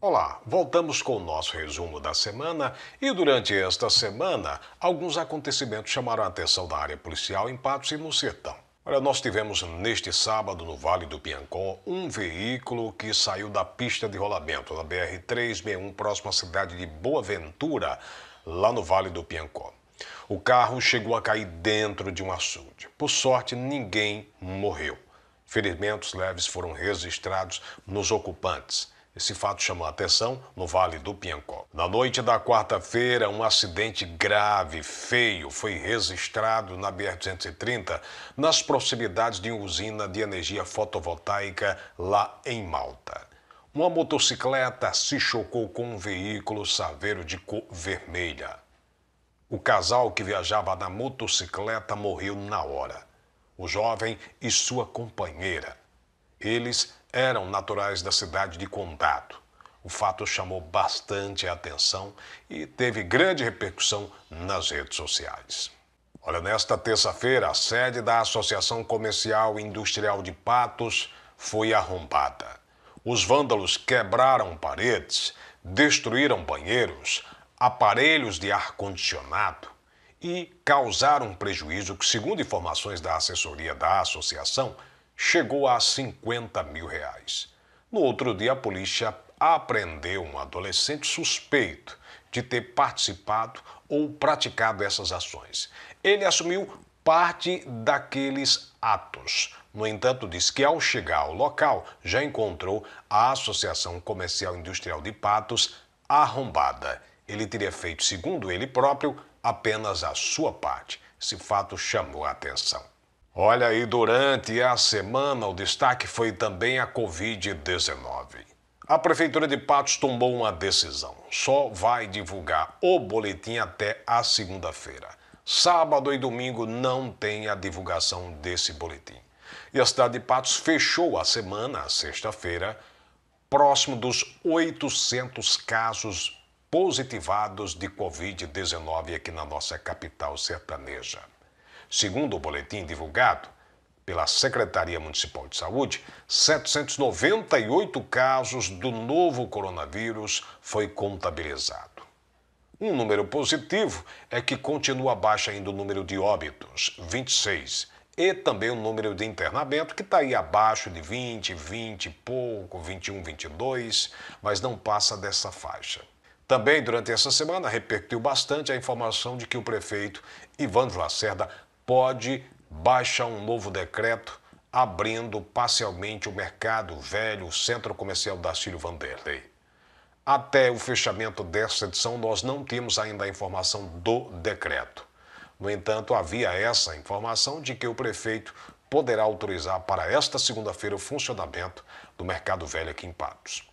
Olá, voltamos com o nosso resumo da semana e durante esta semana, alguns acontecimentos chamaram a atenção da área policial em Patos e no Sertão. Olha, nós tivemos neste sábado no Vale do Piancó um veículo que saiu da pista de rolamento na BR-361 próximo à cidade de Boa Ventura, lá no Vale do Piancó. O carro chegou a cair dentro de um açude. Por sorte, ninguém morreu. Ferimentos leves foram registrados nos ocupantes. Esse fato chamou a atenção no Vale do Piancó. Na noite da quarta-feira, um acidente grave, feio, foi registrado na BR-230, nas proximidades de uma usina de energia fotovoltaica lá em Malta. Uma motocicleta se chocou com um veículo saveiro de cor vermelha. O casal que viajava na motocicleta morreu na hora. O jovem e sua companheira. Eles eram naturais da cidade de Condado. O fato chamou bastante a atenção e teve grande repercussão nas redes sociais. Olha, nesta terça-feira, a sede da Associação Comercial e Industrial de Patos foi arrombada. Os vândalos quebraram paredes, destruíram banheiros, aparelhos de ar-condicionado e causaram um prejuízo que, segundo informações da assessoria da associação, chegou a 50 mil reais. No outro dia, a polícia apreendeu um adolescente suspeito de ter participado ou praticado essas ações. Ele assumiu parte daqueles atos. No entanto, diz que ao chegar ao local já encontrou a Associação Comercial Industrial de Patos arrombada. Ele teria feito, segundo ele próprio, apenas a sua parte. Esse fato chamou a atenção. Olha, e durante a semana o destaque foi também a Covid-19. A Prefeitura de Patos tomou uma decisão. Só vai divulgar o boletim até a segunda-feira. Sábado e domingo não tem a divulgação desse boletim. E a cidade de Patos fechou a semana, sexta-feira, próximo dos 800 casos positivados de Covid-19 aqui na nossa capital sertaneja. Segundo o boletim divulgado pela Secretaria Municipal de Saúde, 798 casos do novo coronavírus foi contabilizado. Um número positivo é que continua abaixo ainda o número de óbitos, 26, e também o número de internamento, que está aí abaixo de 20, 20 e pouco, 21, 22, mas não passa dessa faixa. Também durante essa semana repercutiu bastante a informação de que o prefeito Ivan Lacerda pode baixar um novo decreto abrindo parcialmente o mercado velho Centro Comercial da Cílio Vanderlei. Até o fechamento desta edição, nós não temos ainda a informação do decreto. No entanto, havia essa informação de que o prefeito poderá autorizar para esta segunda-feira o funcionamento do Mercado Velho aqui em Patos.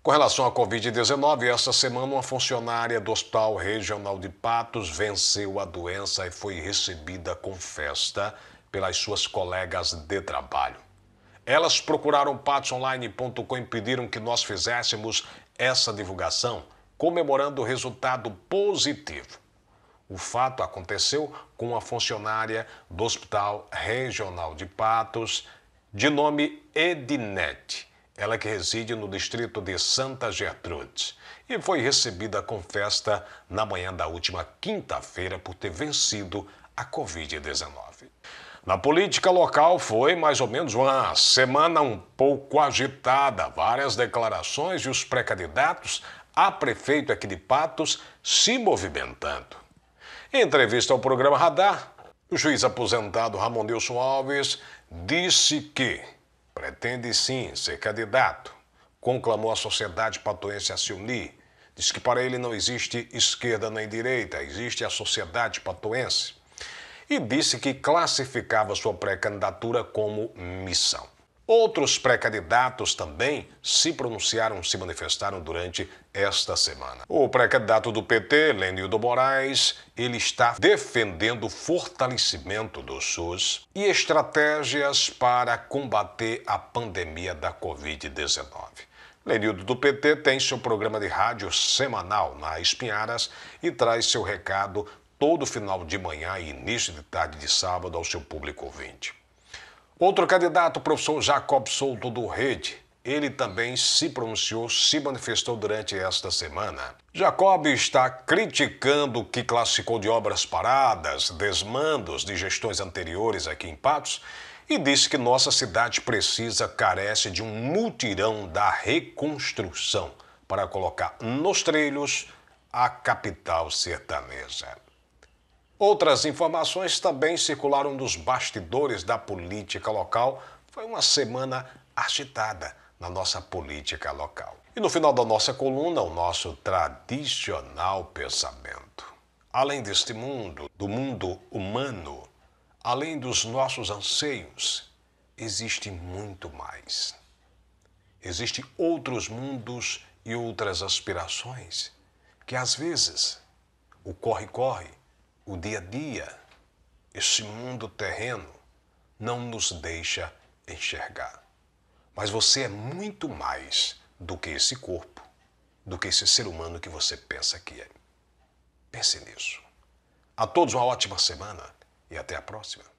Com relação à Covid-19, essa semana uma funcionária do Hospital Regional de Patos venceu a doença e foi recebida com festa pelas suas colegas de trabalho. Elas procuraram patosonline.com e pediram que nós fizéssemos essa divulgação, comemorando o resultado positivo. O fato aconteceu com uma funcionária do Hospital Regional de Patos, de nome Edinete ela que reside no distrito de Santa Gertrudes, e foi recebida com festa na manhã da última quinta-feira por ter vencido a Covid-19. Na política local foi mais ou menos uma semana um pouco agitada, várias declarações e os pré-candidatos a prefeito aqui de Patos se movimentando. Em entrevista ao programa Radar, o juiz aposentado Ramon Nilson Alves disse que Pretende sim ser candidato. Conclamou a sociedade patoense a se unir. Diz que para ele não existe esquerda nem direita, existe a sociedade patoense. E disse que classificava sua pré-candidatura como missão. Outros pré-candidatos também se pronunciaram, se manifestaram durante esta semana. O pré-candidato do PT, Lenildo Moraes, ele está defendendo o fortalecimento do SUS e estratégias para combater a pandemia da Covid-19. Lenildo do PT tem seu programa de rádio semanal na Espinharas e traz seu recado todo final de manhã e início de tarde de sábado ao seu público ouvinte. Outro candidato, o professor Jacob Souto do Rede, ele também se pronunciou, se manifestou durante esta semana. Jacob está criticando o que classificou de obras paradas, desmandos de gestões anteriores aqui em Patos e disse que nossa cidade precisa, carece de um mutirão da reconstrução para colocar nos trilhos a capital sertaneja. Outras informações também circularam dos bastidores da política local. Foi uma semana agitada na nossa política local. E no final da nossa coluna, o nosso tradicional pensamento. Além deste mundo, do mundo humano, além dos nossos anseios, existe muito mais. Existem outros mundos e outras aspirações que às vezes o corre-corre o dia a dia, esse mundo terreno, não nos deixa enxergar. Mas você é muito mais do que esse corpo, do que esse ser humano que você pensa que é. Pense nisso. A todos uma ótima semana e até a próxima.